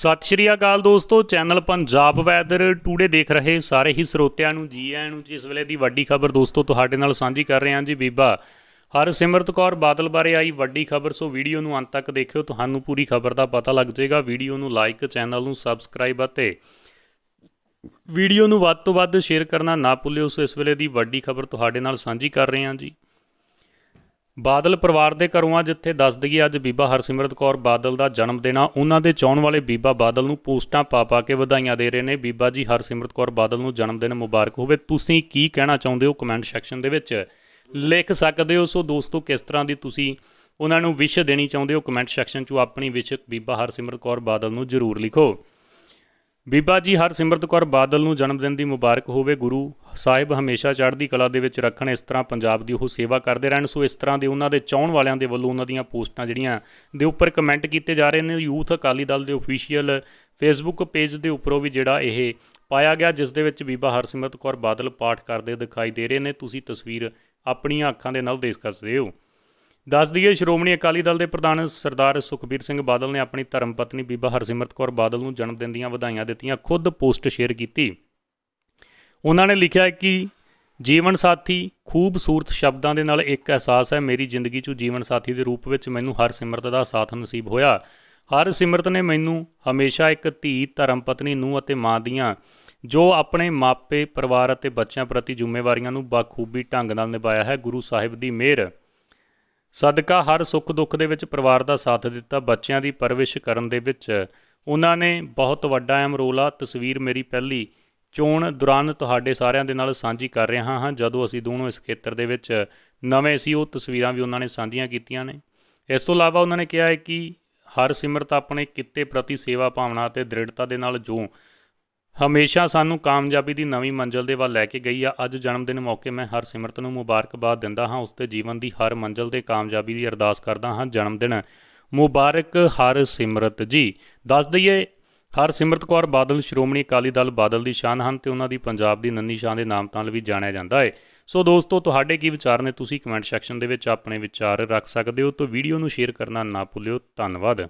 ਸਤਿ ਸ਼੍ਰੀ ਅਕਾਲ ਦੋਸਤੋ channel Punjab weather today ਦੇਖ ਰਹੇ ਸਾਰੇ ਹੀ ਸਰੋਤਿਆਂ ਨੂੰ ਜੀ ਆਇਆਂ ਨੂੰ ਜਿਸ ਵੇਲੇ ਦੀ ਵੱਡੀ ਖਬਰ ਦੋਸਤੋ ਤੁਹਾਡੇ ਨਾਲ ਸਾਂਝੀ ਕਰ ਰਹੇ ਹਾਂ ਜੀ ਬੀਬਾ ਹਰ ਸਿਮਰਤ ਕੌਰ ਬਾਦਲ ਬਾਰੇ ਆਈ ਵੱਡੀ ਖਬਰ ਸੋ ਵੀਡੀਓ ਨੂੰ ਅੰਤ ਤੱਕ ਦੇਖਿਓ ਤੁਹਾਨੂੰ ਪੂਰੀ ਖਬਰ ਦਾ ਪਤਾ ਲੱਗ ਜਾਏਗਾ ਵੀਡੀਓ ਨੂੰ ਲਾਈਕ ਚੈਨਲ ਨੂੰ ਸਬਸਕ੍ਰਾਈਬ ਅਤੇ ਵੀਡੀਓ ਨੂੰ ਵੱਧ ਤੋਂ ਵੱਧ ਸ਼ੇਅਰ ਕਰਨਾ ਨਾ ਭੁੱਲਿਓ ਸੋ ਇਸ ਵੇਲੇ ਦੀ ਵੱਡੀ ਖਬਰ ਤੁਹਾਡੇ ਨਾਲ ਸਾਂਝੀ ਕਰ ਰਹੇ ਹਾਂ ਜੀ ਬਾਦਲ ਪਰਿਵਾਰ ਦੇ ਘਰੋਂ ਆ ਜਿੱਥੇ ਦੱਸ ਦਈਏ ਅੱਜ ਬੀਬਾ ਹਰਸਿਮਰਤ ਕੌਰ ਬਾਦਲ ਦਾ ਜਨਮ ਦਿਨ ਆ ਉਹਨਾਂ ਦੇ ਚਾਹਣ ਵਾਲੇ ਬੀਬਾ ਬਾਦਲ ਨੂੰ ਪੋਸਟਾਂ ਪਾ ਪਾ ਕੇ ਵਧਾਈਆਂ ਦੇ ਰਹੇ ਨੇ ਬੀਬਾ ਜੀ ਹਰਸਿਮਰਤ ਕੌਰ ਬਾਦਲ ਨੂੰ ਜਨਮ ਦਿਨ ਮੁਬਾਰਕ ਹੋਵੇ ਤੁਸੀਂ ਕੀ ਕਹਿਣਾ ਚਾਹੁੰਦੇ ਹੋ ਕਮੈਂਟ ਸੈਕਸ਼ਨ ਦੇ ਵਿੱਚ ਲਿਖ ਸਕਦੇ ਹੋ ਸੋ ਦੋਸਤੋ ਕਿਸ ਤਰ੍ਹਾਂ ਦੀ ਤੁਸੀਂ ਉਹਨਾਂ ਨੂੰ ਵਿਸ਼ ਦੇਣੀ ਚਾਹੁੰਦੇ ਹੋ ਕਮੈਂਟ ਸੈਕਸ਼ਨ 'ਚ ਆਪਣੀ ਵਿਸ਼ ਬੀਬਾ ਹਰਸਿਮਰਤ ਕੌਰ ਬਾਦਲ ਨੂੰ ਜ਼ਰੂਰ ਲਿਖੋ ਬੀਬਾ ਜੀ ਹਰਸਿਮਰਤ ਕੌਰ ਬਾਦਲ ਨੂੰ ਜਨਮ ਦਿਨ ਦੀ ਮੁਬਾਰਕ ਹੋਵੇ ਗੁਰੂ ਸਾਹਿਬ ਹਮੇਸ਼ਾ ਚੜ੍ਹਦੀ ਕਲਾ ਦੇ ਵਿੱਚ ਰੱਖਣ ਇਸ ਤਰ੍ਹਾਂ ਪੰਜਾਬ ਦੀ ਉਹ ਸੇਵਾ ਕਰਦੇ ਰਹਿਣ ਸੋ ਇਸ ਤਰ੍ਹਾਂ ਦੇ ਉਹਨਾਂ ਦੇ ਚਾਹਣ ਵਾਲਿਆਂ ਦੇ ਵੱਲੋਂ ਉਹਨਾਂ ਦੀਆਂ ਪੋਸਟਾਂ ਜਿਹੜੀਆਂ ਦੇ ਉੱਪਰ ਕਮੈਂਟ ਕੀਤੇ ਜਾ ਰਹੇ ਨੇ ਯੂਥ ਅਕਾਲੀ ਦਲ ਦੇ ਅਫੀਸ਼ੀਅਲ ਫੇਸਬੁੱਕ ਪੇਜ ਦੇ ਉੱਪਰੋਂ ਵੀ ਜਿਹੜਾ ਇਹ ਪਾਇਆ ਗਿਆ ਜਿਸ ਦੇ ਵਿੱਚ ਬੀਬਾ ਹਰਸਿਮਰਤ ਕੌਰ ਬਾਦਲ ਪਾਠ ਕਰਦੇ ਦਿਖਾਈ ਦੇ ਰਹੇ ਨੇ ਤੁਸੀਂ ਤਸਵੀਰ ਆਪਣੀਆਂ ਅੱਖਾਂ ਦੇ ਨਾਲ ਦੇਖ ਸਕਦੇ ਹੋ ਦੱਸ ਦਈਏ ਸ਼੍ਰੋਮਣੀ ਅਕਾਲੀ ਦਲ ਦੇ ਪ੍ਰਧਾਨ ਸਰਦਾਰ ਸੁਖਬੀਰ ਸਿੰਘ ਬਾਦਲ ਨੇ ਆਪਣੀ ਧਰਮ ਪਤਨੀ ਬੀਬਾ ਹਰਸਿਮਰਤ ਕੌਰ ਬਾਦਲ ਨੂੰ ਜਨਮ ਦਿਨ ਦੀਆਂ ਵਧਾਈਆਂ ਦਿੱਤੀਆਂ ਖੁਦ ਪੋਸਟ ਸ਼ੇਅਰ ਕੀਤੀ ਉਹਨਾਂ ਨੇ ਲਿਖਿਆ ਕਿ ਜੀਵਨ ਸਾਥੀ ਖੂਬਸੂਰਤ ਸ਼ਬਦਾਂ ਦੇ ਨਾਲ ਇੱਕ ਅਹਿਸਾਸ ਹੈ ਮੇਰੀ ਜ਼ਿੰਦਗੀ 'ਚ ਜੀਵਨ ਸਾਥੀ ਦੇ ਰੂਪ ਵਿੱਚ ਮੈਨੂੰ ਹਰ ਸਿਮਰਤ ਦਾ ਸਾਥ ਨਸੀਬ ਹੋਇਆ ਹਰ ਸਿਮਰਤ ਨੇ ਮੈਨੂੰ ਹਮੇਸ਼ਾ ਇੱਕ ਧੀ ਧਰਮ ਪਤਨੀ ਨੂੰ ਅਤੇ ਮਾਂ ਦੀਆਂ ਜੋ ਆਪਣੇ ਮਾਪੇ ਪਰਿਵਾਰ ਅਤੇ ਬੱਚਿਆਂ ਪ੍ਰਤੀ ਜ਼ਿੰਮੇਵਾਰੀਆਂ ਨੂੰ ਬਾਖੂਬੀ ਢੰਗ ਨਾਲ ਨਿਭਾਇਆ ਹੈ ਗੁਰੂ ਸਾਹਿਬ ਦੀ ਮਿਹਰ ਸਦਕਾ ਹਰ ਸੁੱਖ ਦੁੱਖ ਦੇ ਵਿੱਚ ਪਰਿਵਾਰ ਦਾ ਸਾਥ ਦਿੱਤਾ ਬੱਚਿਆਂ ਦੀ ਪਰਵਿਸ਼ ਕਰਨ ਦੇ ਵਿੱਚ ਉਹਨਾਂ ਨੇ ਬਹੁਤ ਵੱਡਾ ਅਹਿਮ ਰੋਲ ਆ ਤਸਵੀਰ ਮੇਰੀ ਪਹਿਲੀ ਚੋਣ ਦੌਰਾਨ ਤੁਹਾਡੇ ਸਾਰਿਆਂ ਦੇ ਨਾਲ ਸਾਂਝੀ ਕਰ ਰਿਹਾ ਹਾਂ ਜਦੋਂ ਅਸੀਂ ਦੋਨੋਂ ਇਸ ਖੇਤਰ ਦੇ ਵਿੱਚ ਨਵੇਂ ਸੀ ਉਹ ਤਸਵੀਰਾਂ ਵੀ ਉਹਨਾਂ ਨੇ ਸਾਂਝੀਆਂ ਕੀਤੀਆਂ ਨੇ ਇਸ ਤੋਂ ਇਲਾਵਾ ਉਹਨਾਂ ਨੇ ਕਿਹਾ ਹੈ ਕਿ ਹਰ ਸਿਮਰਤ ਆਪਣੇ ਕਿੱਤੇ ਪ੍ਰਤੀ ਸੇਵਾ ਭਾਵਨਾ ਅਤੇ ਦ੍ਰਿੜਤਾ ਦੇ ਨਾਲ ਜੋ ਹਮੇਸ਼ਾ ਸਾਨੂੰ ਕਾਮਯਾਬੀ ਦੀ ਨਵੀਂ ਮੰਜ਼ਲ ਦੇ ਵੱਲ ਲੈ ਕੇ ਗਈ ਆ ਅੱਜ ਜਨਮ ਦਿਨ ਮੌਕੇ ਮੈਂ ਹਰ ਸਿਮਰਤ ਨੂੰ ਮੁਬਾਰਕਬਾਦ ਦਿੰਦਾ ਹਾਂ ਉਸ ਤੇ ਜੀਵਨ ਦੀ ਹਰ ਮੰਜ਼ਲ ਤੇ ਕਾਮਯਾਬੀ ਦੀ ਅਰਦਾਸ ਕਰਦਾ ਹਾਂ ਜਨਮ ਦਿਨ ਮੁਬਾਰਕ ਹਰ ਸਿਮਰਤ ਜੀ ਦੱਸ ਦਈਏ ਹਰ ਸਿਮਰਤ ਕੌਰ ਬਾਦਲ ਸ਼੍ਰੋਮਣੀ ਅਕਾਲੀ ਦਲ ਬਾਦਲ ਦੀ ਸ਼ਾਨ ਹਨ ਤੇ ਉਹਨਾਂ ਦੀ ਪੰਜਾਬ ਦੀ ਨੰਨੀ ਸ਼ਾਨ ਦੇ ਨਾਮ ਨਾਲ ਵੀ ਜਾਣਿਆ ਜਾਂਦਾ ਹੈ ਸੋ ਦੋਸਤੋ ਤੁਹਾਡੇ ਕੀ ਵਿਚਾਰ ਨੇ ਤੁਸੀਂ ਕਮੈਂਟ ਸੈਕਸ਼ਨ ਦੇ ਵਿੱਚ ਆਪਣੇ ਵਿਚਾਰ ਰੱਖ ਸਕਦੇ ਹੋ ਤੇ ਵੀਡੀਓ ਨੂੰ ਸ਼ੇਅਰ ਕਰਨਾ ਨਾ ਭੁੱਲਿਓ ਧੰਨਵਾਦ